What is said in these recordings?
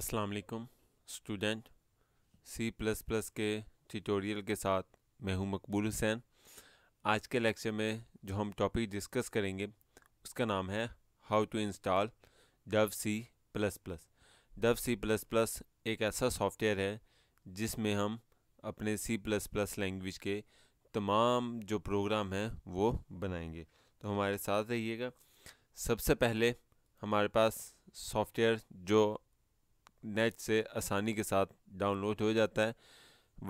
अस्सलाम वालेकुम student C plus plus के ट्यूटोरियल के साथ मैं हूं मकबूल हुसैन आज के लेक्चर में जो हम टॉपिक डिस्कस करेंगे उसका नाम है how to install Dev C plus plus Dev C plus plus एक ऐसा सॉफ्टवेयर है जिसमें हम अपने सी प्लस प्लस लैंग्वेज के तमाम जो प्रोग्राम हैं वो बनाएंगे तो हमारे साथ रहिएगा सबसे पहले हमारे पास सॉफ्टवेयर जो नेट से आसानी के साथ डाउनलोड हो जाता है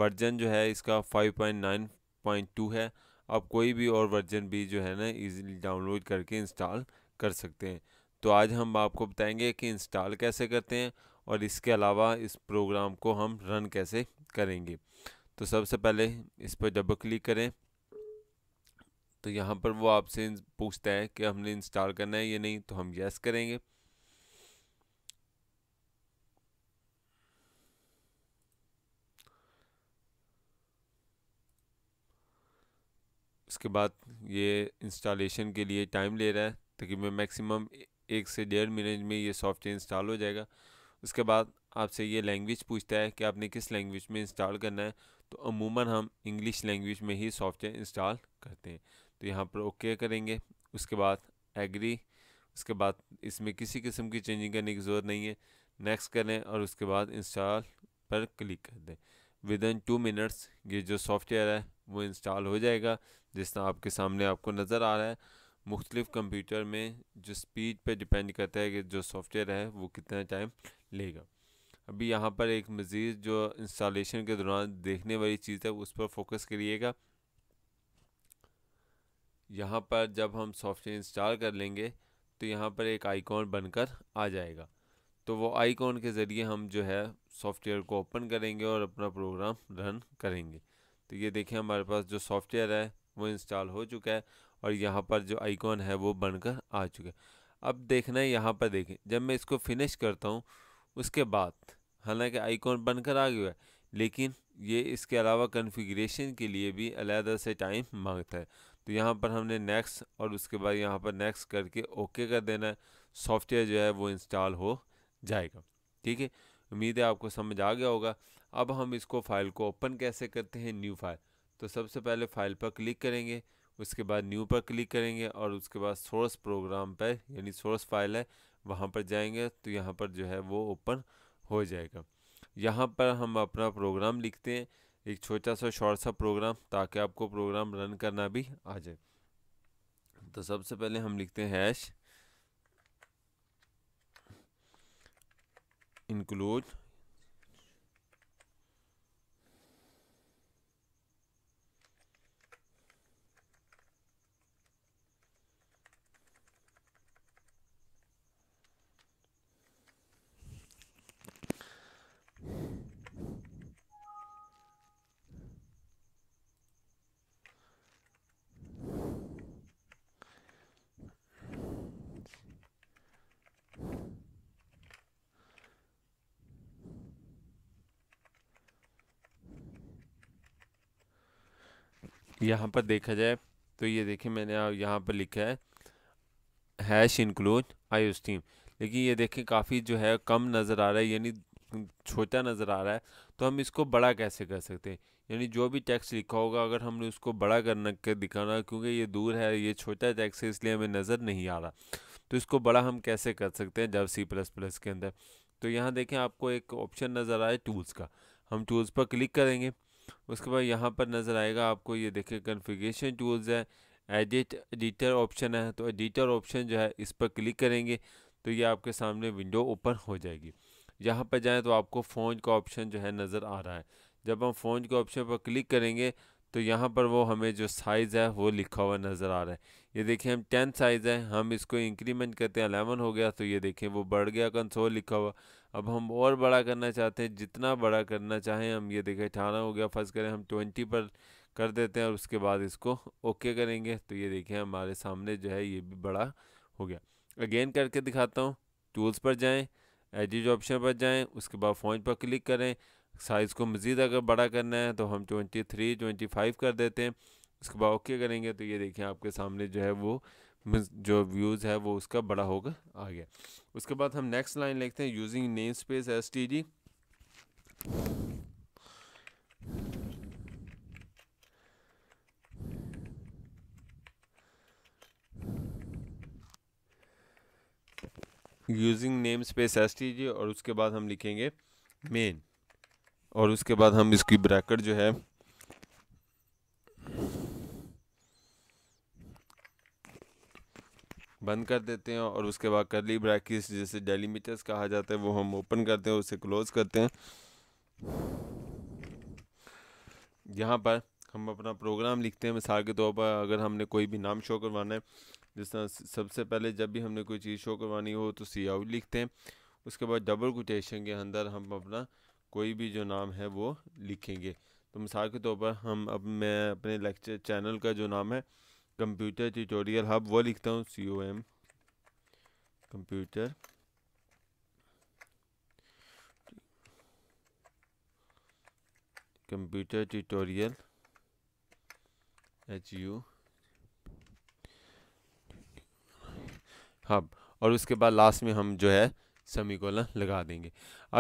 वर्जन जो है इसका 5.9.2 है आप कोई भी और वर्जन भी जो है ना इजीली डाउनलोड करके इंस्टॉल कर सकते हैं तो आज हम आपको बताएंगे कि इंस्टॉल कैसे करते हैं और इसके अलावा इस प्रोग्राम को हम रन कैसे करेंगे तो सबसे पहले इस पर डबल क्लिक करें तो यहाँ पर वो आपसे पूछता है कि हमने इंस्टॉल करना है या नहीं तो हम यस करेंगे उसके बाद ये इंस्टॉलेशन के लिए टाइम ले रहा है तकरीबन मैक्सिमम एक से डेढ़ मिनट में ये सॉफ्टवेयर इंस्टॉल हो जाएगा उसके बाद आपसे ये लैंग्वेज पूछता है कि आपने किस लैंग्वेज में इंस्टॉल करना है तो अमूमन हम इंग्लिश लैंग्वेज में ही सॉफ्टवेयर इंस्टॉल करते हैं तो यहाँ पर ओके करेंगे उसके बाद एग्री उसके बाद इसमें किसी किस्म की चेंजिंग करने की ज़रूरत नहीं है नेक्स्ट करें और उसके बाद इंस्टॉल पर क्लिक कर दें विद इन टू मिनट्स ये जो सॉफ्टवेयर है वो इंस्टॉल हो जाएगा जिस तरह आपके सामने आपको नज़र आ रहा है मुख्तलिफ़ कंप्यूटर में जो स्पीड पे डिपेंड करता है कि जो सॉफ्टवेयर है वो कितना टाइम लेगा अभी यहाँ पर एक मज़ीद जो इंस्टॉलेशन के दौरान देखने वाली चीज़ है उस पर फोकस करिएगा यहाँ पर जब हम सॉफ्टवेयर इंस्टॉल कर लेंगे तो यहाँ पर एक आइकॉन बनकर आ जाएगा तो वो आइकॉन के ज़रिए हम जो है सॉफ्टवेयर को ओपन करेंगे और अपना प्रोग्राम रन करेंगे तो ये देखें हमारे पास जो सॉफ्टवेयर है वो इंस्टॉल हो चुका है और यहाँ पर जो आइकॉन है वो बनकर आ चुका है अब देखना है यहाँ पर देखें जब मैं इसको फिनिश करता हूँ उसके बाद हालांकि आइकॉन बनकर आ गया है लेकिन ये इसके अलावा कन्फिग्रेशन के लिए भी अलहदा से टाइम मांगता है तो यहाँ पर हमने नेक्स्ट और उसके बाद यहाँ पर नेक्स्ट करके ओके कर देना है सॉफ्टवेयर जो है वो इंस्टॉल हो जाएगा ठीक है उम्मीद है आपको समझ आ गया होगा अब हम इसको फाइल को ओपन कैसे करते हैं न्यू फाइल तो सबसे पहले फाइल पर क्लिक करेंगे उसके बाद न्यू पर क्लिक करेंगे और उसके बाद सोर्स प्रोग्राम पर यानी सोर्स फाइल है वहाँ पर जाएंगे तो यहाँ पर जो है वो ओपन हो जाएगा यहाँ पर हम अपना प्रोग्राम लिखते हैं एक छोटा सा शॉर्ट सा प्रोग्राम ताकि आपको प्रोग्राम रन करना भी आ जाए तो सबसे पहले हम लिखते हैं हैश इंक्लूड यहाँ पर देखा जाए तो ये देखिए मैंने यहाँ पर लिखा है हैश इंक्लूड टीम लेकिन ये देखें काफ़ी जो है कम नज़र आ रहा है यानी छोटा नज़र आ रहा है तो हम इसको बड़ा कैसे कर सकते हैं यानी जो भी टैक्स लिखा होगा अगर हमने उसको बड़ा करना कर दिखाना क्योंकि ये दूर है ये छोटा टैक्स है इसलिए हमें नज़र नहीं आ रहा तो इसको बड़ा हम कैसे कर सकते हैं जब सी प्लस प्लस के अंदर तो यहाँ देखें आपको एक ऑप्शन नज़र आए टूल्स का हम टूल्स पर क्लिक करेंगे उसके बाद यहाँ पर नज़र आएगा आपको ये देखिए कन्फिग्रेशन टूल्स है एडिट एडिटर ऑप्शन है तो एडिटर ऑप्शन जो है इस पर क्लिक करेंगे तो ये आपके सामने विंडो ओपन हो जाएगी यहाँ पर जाएँ तो आपको फ़ोन का ऑप्शन जो है नज़र आ रहा है जब हम फ़ोन के ऑप्शन पर क्लिक करेंगे तो यहाँ पर वो हमें जो साइज़ है वो लिखा हुआ नज़र आ रहा है ये देखें हम टेन साइज़ है हम इसको इंक्रीमेंट करते हैं अलेवन हो गया तो ये देखें वो बढ़ गया कंसोल लिखा हुआ अब हम और बड़ा करना चाहते हैं जितना बड़ा करना चाहें हम ये देखें अठारह हो गया फर्स्ट करें हम ट्वेंटी पर कर देते हैं और उसके बाद इसको ओके करेंगे तो ये देखें हमारे सामने जो है ये भी बड़ा हो गया अगेन करके दिखाता हूँ टूल्स पर जाएँ एडिट ऑप्शन पर जाएँ उसके बाद फोन पर क्लिक करें साइज़ को मज़ीद अगर बड़ा करना है तो हम ट्वेंटी थ्री ट्वेंटी फाइव कर देते हैं उसके बाद ओके करेंगे तो ये देखें आपके सामने जो है वो जो व्यूज़ है वो उसका बड़ा होगा आ गया उसके बाद हम नेक्स्ट लाइन लिखते हैं using name space S T G using name space S T G और उसके बाद हम लिखेंगे मेन और उसके बाद हम इसकी ब्रैकेट जो है बंद कर देते हैं और उसके बाद करली ब्रैकेट जैसे डेलीमीटर्स कहा जाता है वो हम ओपन करते हैं उसे क्लोज़ करते हैं यहाँ पर हम अपना प्रोग्राम लिखते हैं मिसाल के तौर पर अगर हमने कोई भी नाम शो करवाना है जिस तरह सबसे पहले जब भी हमने कोई चीज़ शो करवानी हो तो सी आउट लिखते हैं उसके बाद डबल कोटेशन के अंदर हम अपना कोई भी जो नाम है वो लिखेंगे तो मिसाल के तौर पर हम अब मैं अपने लेक्चर चैनल का जो नाम है कंप्यूटर ट्यूटोरियल हब वो लिखता हूँ C O M computer computer tutorial H U hub और उसके बाद लास्ट में हम जो है सेमीकोलन लगा देंगे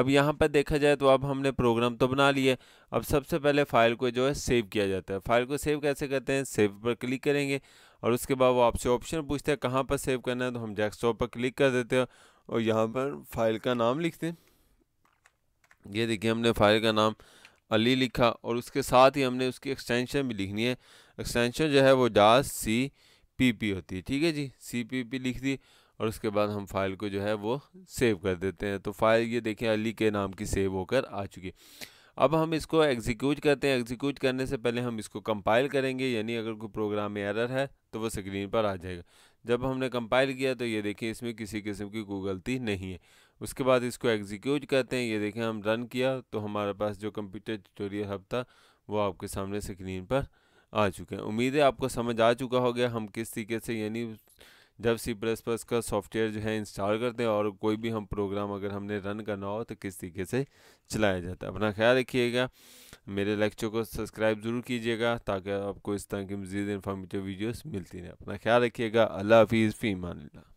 अब यहाँ पर देखा जाए तो अब हमने प्रोग्राम तो बना लिया अब सबसे पहले फ़ाइल को जो है सेव किया जाता है फाइल को सेव कैसे करते हैं सेव पर क्लिक करेंगे और उसके बाद वो आपसे ऑप्शन पूछते हैं कहाँ पर सेव करना है तो हम डेस्कटॉप पर क्लिक कर देते हैं और यहाँ पर फाइल का नाम लिखते हैं ये देखिए हमने फाइल का नाम अली लिखा और उसके साथ ही हमने उसकी एक्सटेंशन भी लिखनी है एक्सटेंशन जो है वो डा सी पी पी होती है ठीक है जी सी पी पी लिख दी और उसके बाद हम फाइल को जो है वो सेव कर देते हैं तो फाइल ये देखें अली के नाम की सेव होकर आ चुकी है अब हम इसको एग्जीक्यूट करते हैं एग्जीक्यूट करने से पहले हम इसको कंपाइल करेंगे यानी अगर कोई प्रोग्राम में एरर है तो वो स्क्रीन पर आ जाएगा जब हमने कंपाइल किया तो ये देखिए इसमें किसी किस्म की कोई गलती नहीं है उसके बाद इसको एग्जीक्यूट करते हैं ये देखें हम रन किया तो हमारे पास जो कंप्यूटर ट्यूटोरियल हब था वो आपके सामने स्क्रीन पर आ चुके हैं उम्मीद है आपको समझ आ चुका हो गया हम किस तरीके से यानी जब सी प्लस प्लस का सॉफ्टवेयर जो है इंस्टॉल करते हैं और कोई भी हम प्रोग्राम अगर हमने रन करना हो तो किस तरीके से चलाया जाता है अपना ख्याल रखिएगा मेरे लेक्चर को सब्सक्राइब ज़रूर कीजिएगा ताकि आपको इस तरह की मज़ीद इन्फॉर्मेटिव वीडियोस मिलती रहें अपना ख्याल रखिएगा अल्लाह हाफिज़ फ़ी मान